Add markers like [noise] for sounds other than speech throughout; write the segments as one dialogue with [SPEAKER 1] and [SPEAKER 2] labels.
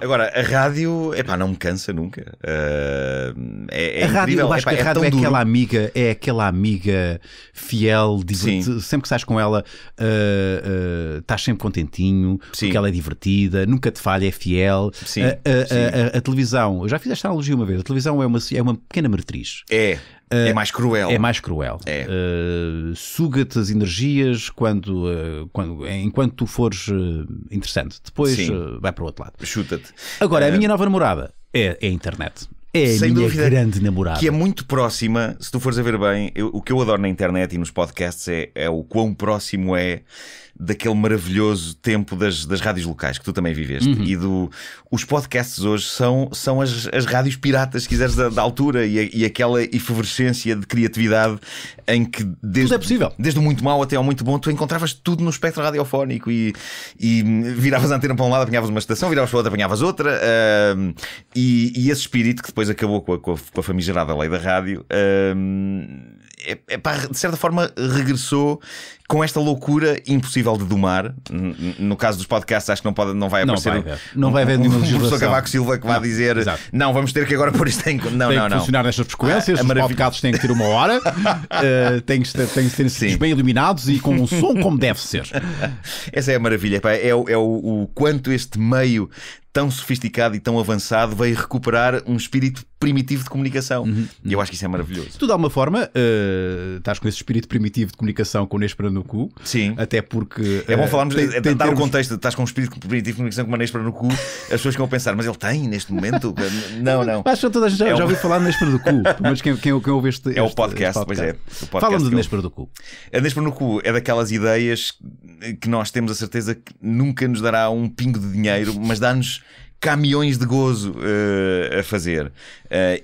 [SPEAKER 1] Agora, a rádio, epá, não me cansa nunca. Uh, é, é a rádio, incrível. eu acho epá, que a é rádio é, aquela
[SPEAKER 2] amiga, é aquela amiga fiel, divertida. Sempre que estás com ela, uh, uh, estás sempre contentinho, Sim. porque ela é divertida, nunca te falha, é fiel. Sim. A, a, a televisão, eu já fiz esta analogia uma vez, a televisão é uma, é uma pequena meretriz. É é eh, mais cruel. É mais cruel. É. Uh, Suga-te as energias quando, uh, quando, enquanto tu fores uh, interessante. Depois vai para o outro lado. Chuta-te. Agora, a minha nova namorada
[SPEAKER 1] é, é a internet. É a Sem minha dúvida, grande namorada. Que é muito próxima, se tu fores a ver bem, eu, o que eu adoro na internet e nos podcasts é, é o quão próximo é daquele maravilhoso tempo das, das rádios locais que tu também viveste uhum. e do os podcasts hoje são, são as, as rádios piratas, se quiseres, da, da altura e, a, e, aquela efervescência de criatividade em que desde, tudo é possível. desde o muito mal até ao muito bom tu encontravas tudo no espectro radiofónico e, e viravas a antena para um lado, apanhavas uma estação, viravas para outra, apanhavas outra uh, e, e, esse espírito que depois acabou com a, com a, com a famigerada lei da rádio. Uh, é, é, de certa forma regressou com esta loucura impossível de domar, no caso dos podcasts, acho que não, pode, não vai aparecer. Não vai haver, um, nenhuma [laughs] um, legislação. O professor Cavaco Silva que vai dizer: Exato. Não, vamos ter que agora pôr isto em. Não, tem não, que não. funcionar nestas frequências, ah, os maravilha... podcasts têm que ter uma hora, uh, [laughs] têm que ser, têm que ser bem iluminados e com um som como deve ser. [laughs] Essa é a maravilha, pá. É, é, o, é o, o, quanto este meio tão sofisticado e tão avançado veio recuperar um espírito primitivo de comunicação. Uhum. uhum. E eu acho que isso é maravilhoso.
[SPEAKER 2] Tu, de alguma forma, uh, estás com esse espírito primitivo de comunicação com o Nespera no cu. Sim. Até porque. Uh, é bom eh, falarmos, tem, é, tem dar termos... o contexto,
[SPEAKER 1] estás com um espírito primitivo de comunicação com o Nespera no cu, as pessoas que vão pensar, mas ele tem neste momento? [laughs] não, não. Acho que toda a gente é já, já ouviu falar do
[SPEAKER 2] Nespera do cu. [laughs] Mas quem, quem, quem ouve
[SPEAKER 1] este, este. É o podcast, este podcast. pois é. Fala-me do Nespera do cu. A Nespera no cu é daquelas ideias que nós temos a certeza que nunca nos dará um pingo de dinheiro, mas dá-nos caminhões de gozo uh, a fazer. Uh,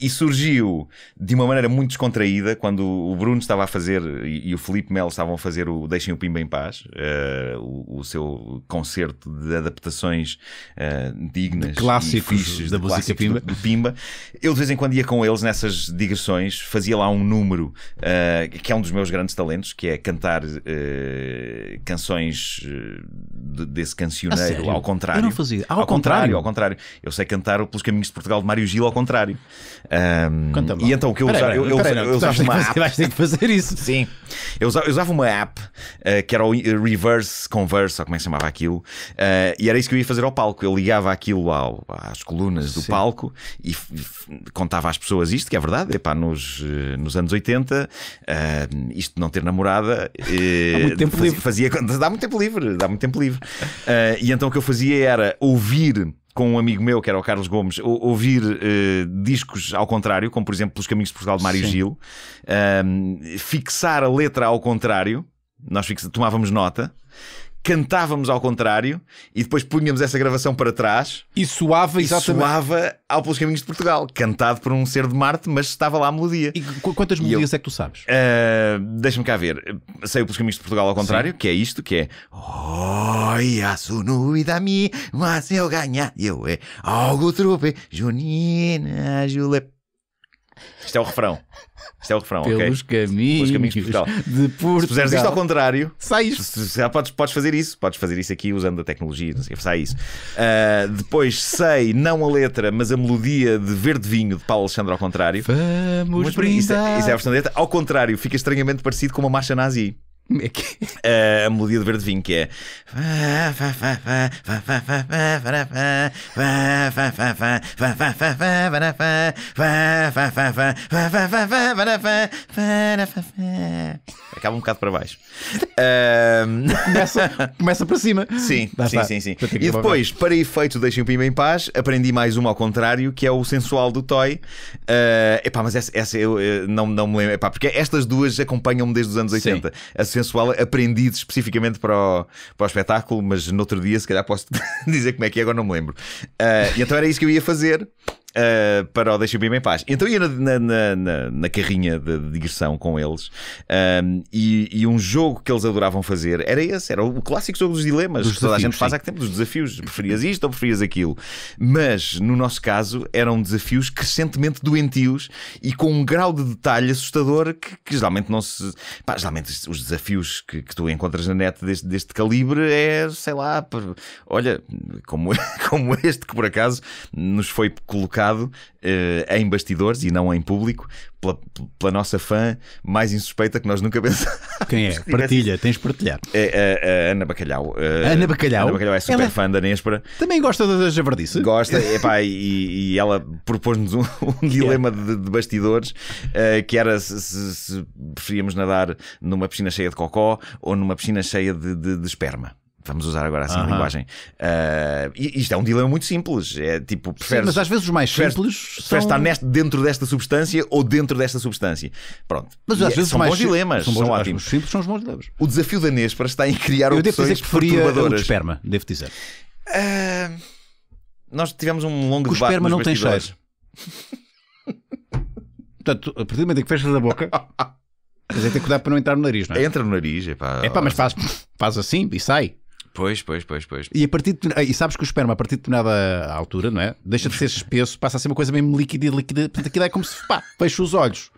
[SPEAKER 1] e surgiu de uma maneira muito descontraída, quando o Bruno estava a fazer e, e o Felipe Melo estavam a fazer o Deixem o Pimba em Paz, uh, o, o, seu concerto de adaptações dignas de clássicos fiches, da de música Pimba. Do, do, Pimba. Eu de vez em quando ia com eles nessas digressões, fazia lá um número que é um dos meus grandes talentos, que é cantar canções de, desse cancioneiro, ao contrário. Eu não fazia. Ao, ao contrário. contrário. Ao contrário. Eu sei cantar pelos caminhos de Portugal de Mário Gil ao contrário. Um, e então o que eu usava? Eu, eu, eu usava uma app. Vais ter que fazer isso. [laughs] Sim. Eu usava, eu usava uma app uh, que era o Reverse Converse, ou como é que chamava aquilo, uh, e era isso que eu ia fazer ao palco. Eu ligava aquilo ao, às colunas do Sim. palco e contava às pessoas isto, que é verdade. Epá, nos, eh, nos anos 80, uh, isto de não ter namorada. Há muito tempo fazia, livre. Fazia, dá muito tempo livre, dá muito tempo livre. Uh, [laughs] e então o que eu fazia era ouvir com um amigo meu, que era o Carlos Gomes, ouvir uh, discos ao contrário, como por exemplo Pelos Caminhos de Portugal de Mário Sim. Gil, ehm, fixar a letra ao contrário, nós fix... tomávamos nota cantávamos ao contrário e depois punhamos essa gravação para trás e soava e soava ao pelos caminhos de Portugal, cantado por um ser de Marte, mas estava lá a melodia. E quantas melodias eu, é que tu sabes? Uh, Deixa-me cá ver. Sei pelos caminhos de Portugal ao contrário, Sim. que é isto, que é Oi, Asunu e Dami, mas eu ganha eu é algo trupe, Junina, Julep. Isto é o refrão. Isto é o refrão, Pelos ok? Caminhos Pelos caminhos de Portugal. De Portugal. Se puseres isto ao contrário, sai isto. Já ah, podes, podes fazer isso. Podes fazer isso aqui usando a tecnologia, não sei, sai isso. Uh, depois sei, não a letra, mas a melodia de Verde Vinho de Paulo Alexandre ao contrário. Vamos Muito brindar. Isso é, isso é a versão letra. Ao contrário, fica estranhamente parecido com uma marcha nazi. Como é que é? a melodia de verde vinho que é. Acaba um bocado para baixo. começa, começa para cima. Sim, Dá sim, sim, sim. E depois, para efeito, deixem o Pima em paz. Aprendi mais uma ao contrário, que é o sensual do Toy. Uh, epá, mas essa, essa eu, eu, não, não me lembro. Epá, porque estas duas acompanham-me desde os anos 80. Sim. A sensual aprendido especificamente para o, para o espetáculo, mas no outro dia, se calhar, posso [laughs] dizer como é que é, agora não me lembro. Uh, e então era isso que eu ia fazer. Uh, para o Deixa-me em paz. Então ia na, na, na, na carrinha de, digressão com eles um, ehm, e, e, um jogo que eles adoravam fazer era esse, era o clássico jogo dos dilemas dos que toda a gente sim. faz há tempo, dos desafios. Preferias isto ou preferias aquilo? Mas no nosso caso eram desafios crescentemente doentios e com um grau de detalhe assustador que, que geralmente não se. Pá, geralmente os desafios que, que, tu encontras na net deste, deste calibre é, sei lá, por... olha, como, [laughs] como este que por acaso nos foi colocado trocado uh, eh, em bastidores e não em público pela, pela, nossa fã mais insuspeita que nós nunca pensámos. Quem é? [laughs] Partilha, tens de partilhar. É, a, é, a é Ana Bacalhau. A eh, Ana Bacalhau? Ana Bacalhau é super ela... fã da Néspera. Também gosta da javardice? Gosta, [laughs] epá, e, e ela propôs-nos um, [laughs] um, dilema de, de bastidores uh, que era se, se, se, preferíamos nadar numa piscina cheia de cocó ou numa piscina cheia de, de, de esperma. Vamos usar agora assim uh -huh. a linguagem. Uh, isto é um dilema muito simples. É tipo, preferes, Sim, mas às vezes os mais simples. Preferes são... estar neste, dentro desta substância ou dentro desta substância. Pronto. Mas às e vezes são bons dilemas. São, bons, são ótimos. Os simples são os bons dilemas. O desafio da Nespra está em criar Eu opções que Eu de esperma, devo dizer. Uh, nós tivemos um longo o debate. O esperma não tem cheiro. Portanto,
[SPEAKER 2] a partir do momento em que fechas a boca. Mas [laughs] tem que cuidar para não entrar no nariz, não é? Entra no nariz, é pá. É pá, mas faz, faz assim e sai.
[SPEAKER 1] Pois, pois, pois, pois.
[SPEAKER 2] E, a partir de, e sabes que o esperma, a partir de determinada altura, não é? Deixa de ser espesso, passa a ser uma coisa mesmo líquida e líquida. Portanto, aquilo é como se, pá, fecha os olhos.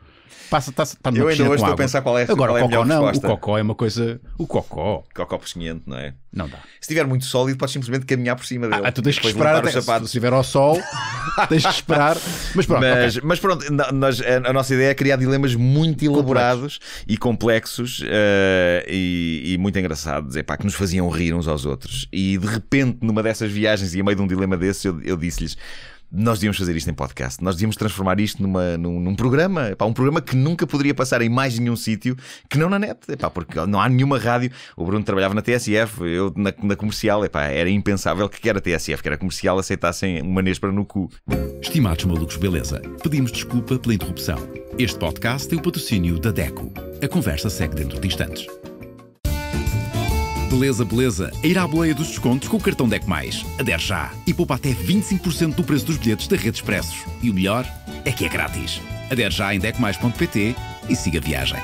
[SPEAKER 2] Passa, tá, tá eu ainda hoje estou a pensar qual é, Agora, qual é o cocó, não, resposta. O cocó é uma coisa. O cocó. Cocó pesquinhento, não é? Não dá.
[SPEAKER 1] Se estiver muito sólido, podes simplesmente caminhar por cima ah, dele. Ah, tu tens que esperar até, se estiver ao sol, [laughs] tens que esperar. Mas pronto, mas, okay. mas pronto nós, a, a, nossa ideia é criar dilemas muito elaborados complexos. e complexos uh, e, e, muito engraçados, epá, que nos faziam rir uns aos outros. E de repente, numa dessas viagens e a meio de um dilema desses, eu, eu disse-lhes nós devíamos fazer isto em podcast, nós devíamos transformar isto numa, num, num programa, epá, um programa que nunca poderia passar em mais nenhum sítio que não na net, epá, porque não há nenhuma rádio. O Bruno trabalhava na TSF, eu na, na comercial, epá, era impensável que quer a TSF, que era comercial, aceitassem uma nespra no cu. Estimados malucos, beleza? Pedimos desculpa pela interrupção. Este podcast tem o patrocínio
[SPEAKER 2] da DECO. A conversa segue dentro de instantes. Beleza, beleza. A ir à boleia dos descontos com o cartão DEC+. Mais. Adere já e poupa até 25% do preço dos bilhetes da Rede Expressos. E o melhor é que é grátis. Adere já em decmais.pt e siga a
[SPEAKER 1] viagem.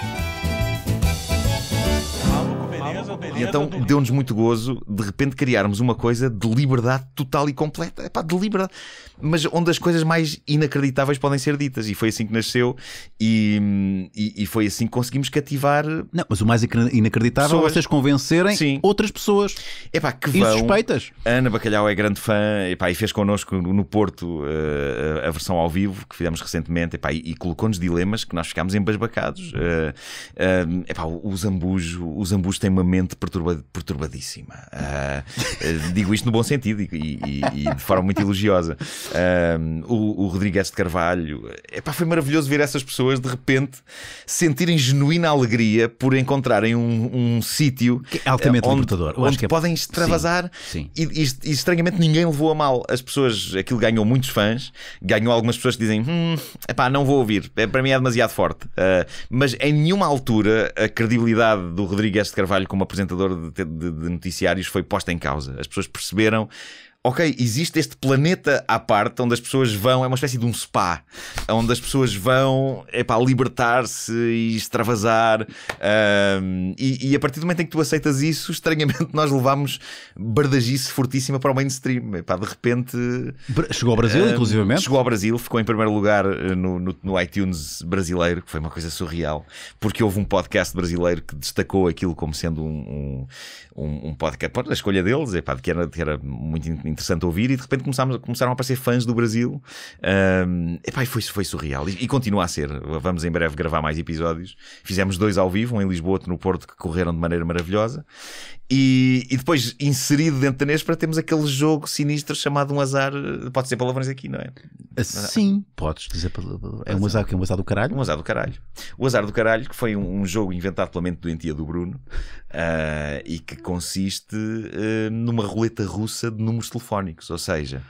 [SPEAKER 1] E então deu-nos muito gozo de repente criarmos uma coisa de liberdade total e completa. Epá, de liberdade. Mas onde as coisas mais inacreditáveis podem ser ditas. E foi assim que nasceu e, e, e foi assim que conseguimos cativar. Não, mas o mais inacreditável é pessoas. é vocês
[SPEAKER 2] convencerem
[SPEAKER 1] Sim. outras pessoas. Epá, que vão. A Ana Bacalhau é grande fã epá, e fez connosco no Porto uh, a versão ao vivo que fizemos recentemente epá, e, e colocou-nos dilemas que nós ficámos embasbacados. Uh, uh, epá, o Zambujo, o Zambujo tem uma mente perfeita perturbadíssima. Uh, digo isto no bom sentido e, e, e de forma muito elogiosa. Uh, o, o Rodrigues de Carvalho, epá, foi maravilhoso ver essas pessoas de repente sentirem genuína alegria por encontrarem um, um sítio é altamente onde, libertador. Eu onde é... podem extravasar sim, sim. E, e, estranhamente ninguém levou a mal. As pessoas, aquilo ganhou muitos fãs, ganhou algumas pessoas que dizem: hum, epá, não vou ouvir, é, para mim é demasiado forte. Uh, mas em nenhuma altura a credibilidade do Rodrigues de Carvalho como apresentador apresentador de, de, de noticiários foi posta em causa. As pessoas perceberam ok, existe este planeta à parte onde as pessoas vão, é uma espécie de um spa, onde as pessoas vão é para libertar-se e extravasar. Um, e, e, a partir do momento em que tu aceitas isso, estranhamente [laughs] nós levámos bardagice fortíssima para o mainstream. Epá, de repente. Chegou ao Brasil, um, inclusivamente? Chegou ao Brasil, ficou em primeiro lugar eh, no, no, no, iTunes brasileiro, que foi uma coisa surreal, porque houve um podcast brasileiro que destacou aquilo como sendo um, um, um podcast. A escolha deles, epá, que, era, que era muito interessante ouvir, e de repente começámos, começaram a aparecer fãs do Brasil. Um, epá, e foi, foi surreal. E, e, continua a ser. Vamos em breve gravar mais episódios. Fizemos dois ao vivo, um em Lisboa, outro no Porto, que correram de maneira maravilhosa. E, e, depois, inserido dentro da para temos aquele jogo sinistro chamado um azar. Eh, pode ser palavrões aqui, não é? Ah, sim, ah. podes dizer palavrões. É um azar que é um azar do caralho? Um azar do caralho. O azar do caralho, que foi um, um jogo inventado pela mente doentia do Bruno uh, e que consiste uh, numa roleta russa de números telefónicos. Ou seja,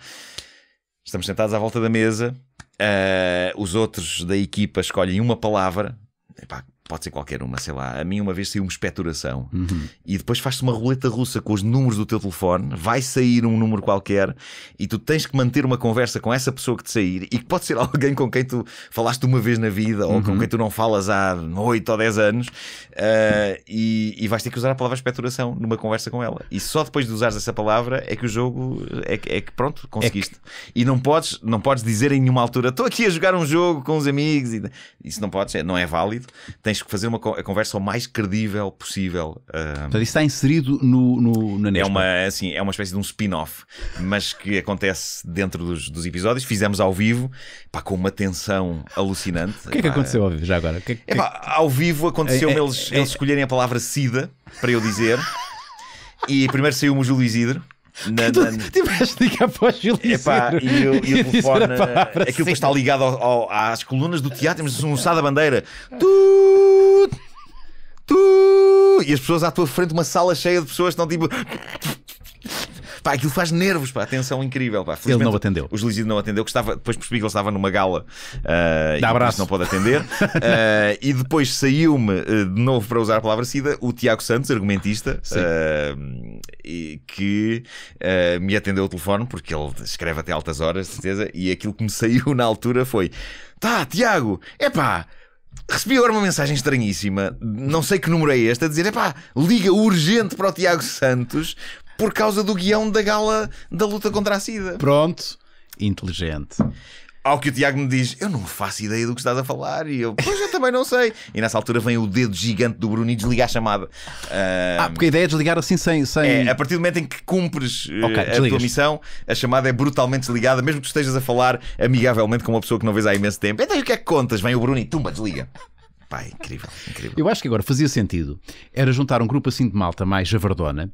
[SPEAKER 1] estamos sentados à volta da mesa, uh, os outros da equipa escolhem uma palavra. Epá, pode ser qualquer uma, sei lá. A mim uma vez saiu uma espeturação uhum. e depois faz-se uma roleta russa com os números do teu telefone, vai sair um número qualquer e tu tens que manter uma conversa com essa pessoa que te sair e que pode ser [laughs] alguém com quem tu falaste uma vez na vida ou uhum. com quem tu não falas há 8 ou 10 anos uh, e, e, vais ter que usar a palavra espeturação numa conversa com ela. E só depois de usares essa palavra é que o jogo é que, é que pronto, conseguiste. É que... E não podes, não podes dizer em nenhuma altura estou aqui a jogar um jogo com os amigos. E... Isso não podes, não é válido. Tens tens que fazer uma, a conversa o mais credível possível. Uh, Portanto, isso está inserido no, no, na É uma, assim, é uma espécie de um spin-off, mas que acontece dentro dos, dos episódios. Fizemos ao vivo, pá, com uma tensão alucinante. O que é que pá, aconteceu ao vivo, já agora? Que, é, pá, é ao vivo aconteceu-me é, é, eles, é- eles escolherem a palavra SIDA para eu dizer. e primeiro saiu-me o Júlio Isidro. Na, [laughs] tu, na... Tiveste ligar para o Júlio Epá, Isidro e, eu, e, [laughs] e o telefone, aquilo que está ligado ao, ao, às colunas do teatro, temos um Sá da bandeira. Tu [laughs] E as pessoas à tua frente, uma sala cheia de pessoas, estão tipo. Pá, aquilo faz nervos, pá, atenção incrível. Pá. ele não atendeu. O Gilizito não atendeu, que estava, depois percebi que ele estava numa gala uh, Dá abraço. não pode atender. uh, [laughs] e depois saiu-me uh, de novo para usar a palavra SIDA o Tiago Santos, argumentista, uh, e, que me atendeu o telefone, porque ele escreve até altas horas, certeza, e aquilo que me saiu [laughs] na altura foi: Tá, Tiago, é pá Recebi agora uma mensagem estranhíssima, não sei que número é este, a dizer: é pá, liga urgente para o Tiago Santos por causa do guião da gala da luta contra a SIDA. Pronto, inteligente. Ao que o Tiago me diz, eu não faço ideia do que estás a falar. E eu, pois eu também não sei. E nessa altura vem o dedo gigante do Bruno e desliga a chamada. Uh, ah, porque a ideia é desligar assim sem. sem... É, a partir do momento em que cumpres eh, okay, a desligas. tua missão, a chamada é brutalmente desligada, mesmo que estejas a falar amigavelmente com uma pessoa que não vês há imenso tempo. Então o que é que contas? Vem o Bruno e tumba, desliga. Pá, incrível,
[SPEAKER 2] incrível. Eu acho que agora fazia sentido era juntar um grupo assim de malta mais javardona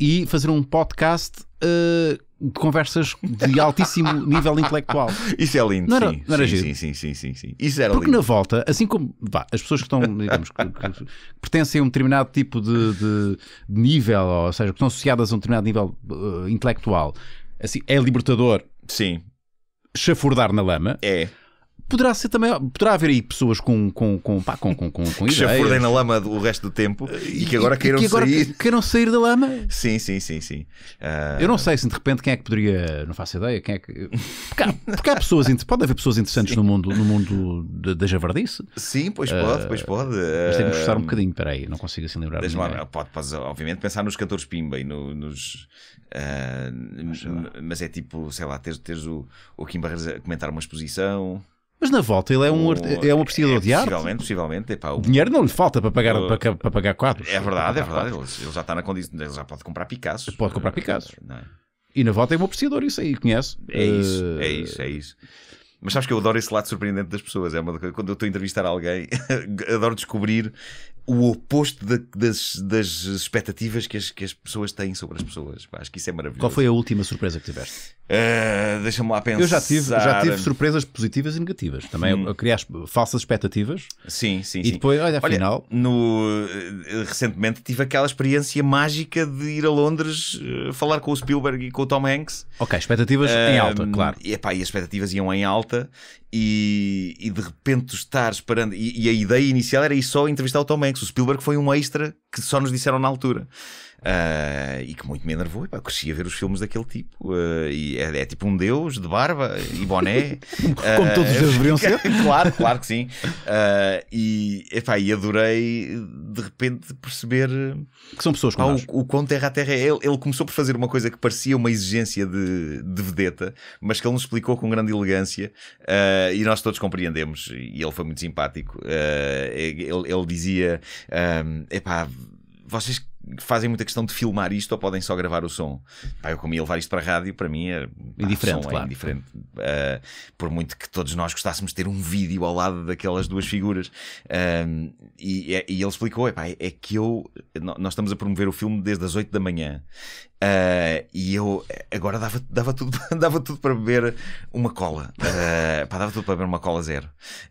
[SPEAKER 2] e fazer um podcast. Uh, de conversas de altíssimo [laughs] nível intelectual. Isso é lindo, não era, sim, não era sim,
[SPEAKER 1] sim, sim, sim, sim, Isso era Porque lindo.
[SPEAKER 2] na volta, assim como pá, as pessoas que estão, [laughs] digamos, que, que pertencem a um determinado tipo de, de, nível, ou seja, que estão associadas a um determinado nível uh, intelectual, assim, é libertador. Sim. Chafurdar na lama. É poderá ser também poderá haver aí pessoas com com com pá, com, com, com, com [laughs] que ideias. na lama
[SPEAKER 1] o resto do tempo e que agora queiram que agora sair queiram sair da lama sim sim
[SPEAKER 2] sim sim uh... eu não sei se de repente quem é que poderia não faço ideia quem é que porque há, porque há pessoas pode haver pessoas interessantes no mundo no mundo da javardice
[SPEAKER 1] sim pois pode uh... pois pode uh... mas tem que gostar um ah, bocadinho espera aí não consigo assim lembrar Deixa pode, pode obviamente pensar nos cantores pimba e no, nos mas é tipo sei lá teres, teres o o Kim Barreiros a comentar uma exposição mas na volta ele é um, é um apreciador é, de arte. Possivelmente, possivelmente. Epá, o... Dinheiro
[SPEAKER 2] não lhe falta para pagar, o... para, para, pagar quadros. É verdade, é verdade.
[SPEAKER 1] Ele, ele, já está na condição. Ele já pode comprar Picasso. Pode comprar Picasso. Não é? E na volta é um apreciador, isso aí, conhece? É isso, uh... é isso, é isso. Mas sabes que eu adoro esse lado surpreendente das pessoas. É uma quando eu estou a entrevistar alguém, [laughs] adoro descobrir o oposto de, das, das, expectativas que as, que as pessoas têm sobre as pessoas. Pá, acho que isso é maravilhoso. Qual foi a última surpresa que tiveste? Uh, Deixa-me lá pensar. Eu já tive, já tive
[SPEAKER 2] surpresas positivas e negativas. Também hum. eu criei falsas expectativas.
[SPEAKER 1] Sim, sim. E sim. depois, olha, afinal. Olha, no, eh, recentemente tive aquela experiência mágica de ir a Londres eh, falar com o Spielberg e com o Tom Hanks. Ok, expectativas uh, em alta, claro. E, epá, e as expectativas iam em alta e, e, de repente estar esperando. E, e, a ideia inicial era ir só entrevistar o Tom Hanks. O Spielberg foi um extra que só nos disseram na altura. Uh, e que muito me enervou. eu cresci a ver os filmes daquele tipo. Uh, e é, é, tipo um deus de barba e boné. [laughs] Como uh, todos ah, eles deveriam ser. [laughs] claro, claro que sim. e, epá, e adorei de repente perceber que são pessoas pá, o, o quão terra a terra é. Ele, ele, começou por fazer uma coisa que parecia uma exigência de, de vedeta, mas que ele nos explicou com grande elegância e nós todos compreendemos. E ele foi muito simpático. Ele, ele, dizia: um, epá, vocês fazem muita questão de filmar isto ou podem só gravar o som. Pá, eu como ia levar isto para a rádio, para mim é indiferente, claro. é indiferente. Uh, por muito que todos nós gostássemos de ter um vídeo ao lado daquelas duas figuras. Uh, e, e, ele explicou: é que eu nós estamos a promover o filme desde as 8 da manhã. Uh, e eu agora dava, dava, tudo, [laughs] dava tudo para beber uma cola. Uh, pá, dava tudo para beber uma cola zero.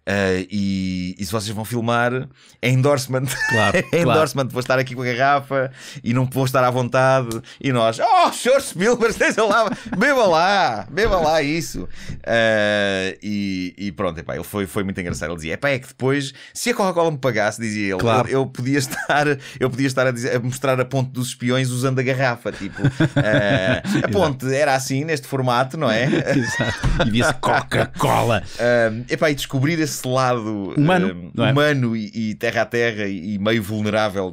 [SPEAKER 1] Uh, e, e, se vocês vão filmar, é endorsement. Claro, [laughs] é endorsement. Claro. Vou estar aqui com a garrafa, e não vou estar à vontade. E nós, oh, Sr. Spielberg, esteja [laughs] lá, beba lá, beba lá isso. Uh, e, e, pronto, epá, ele foi, foi muito engraçado. Ele dizia, epá, é que depois, se a Coca-Cola me pagasse, dizia ele, claro. eu, eu, podia estar, eu podia estar a, dizer, a, mostrar a ponte dos espiões usando a garrafa. Tipo, uh, a [laughs] ponte era assim, neste formato, não é? [laughs] Exato. E disse Coca-Cola. Uh, epá, e descobrir esse lado humano, é? humano é? e, e terra a terra e meio vulnerável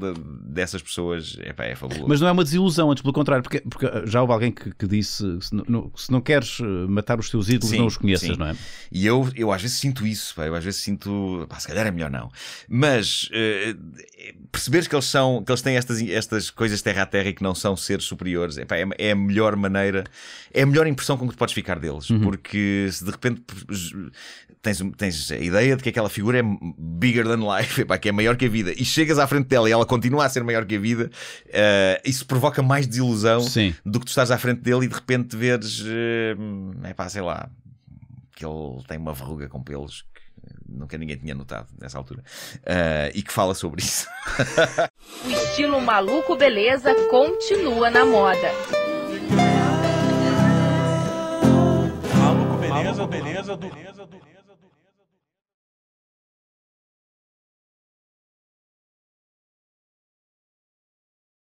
[SPEAKER 1] dessas pessoas é fabuloso. Mas
[SPEAKER 2] não é uma desilusão, antes pelo contrário,
[SPEAKER 1] porque, porque já houve alguém que, que disse se não, se não, queres eh, matar os teus ídolos, sim, não os conheças, sim. não é? E eu, eu às vezes sinto isso, pá, eu às vezes sinto, pá, se calhar é melhor não. Mas uh, perceberes que eles são, que eles têm estas, estas coisas terra a terra e que não são seres superiores, é, é a melhor maneira, é a melhor impressão com que tu podes ficar deles, uhum. porque se de repente tens, tens a ideia de que aquela figura é bigger than life, que é maior que a vida, e chegas à frente dela e ela continua a ser ser maior que a vida, uh, isso provoca mais desilusão Sim. do que tu estás à frente dele e de repente veres, uh, eh, é pá, sei lá, que ele tem uma verruga com pelos que nunca ninguém tinha notado nessa altura uh, e que fala sobre isso. [laughs] o estilo maluco beleza continua na moda. Maluco beleza, beleza, beleza, beleza.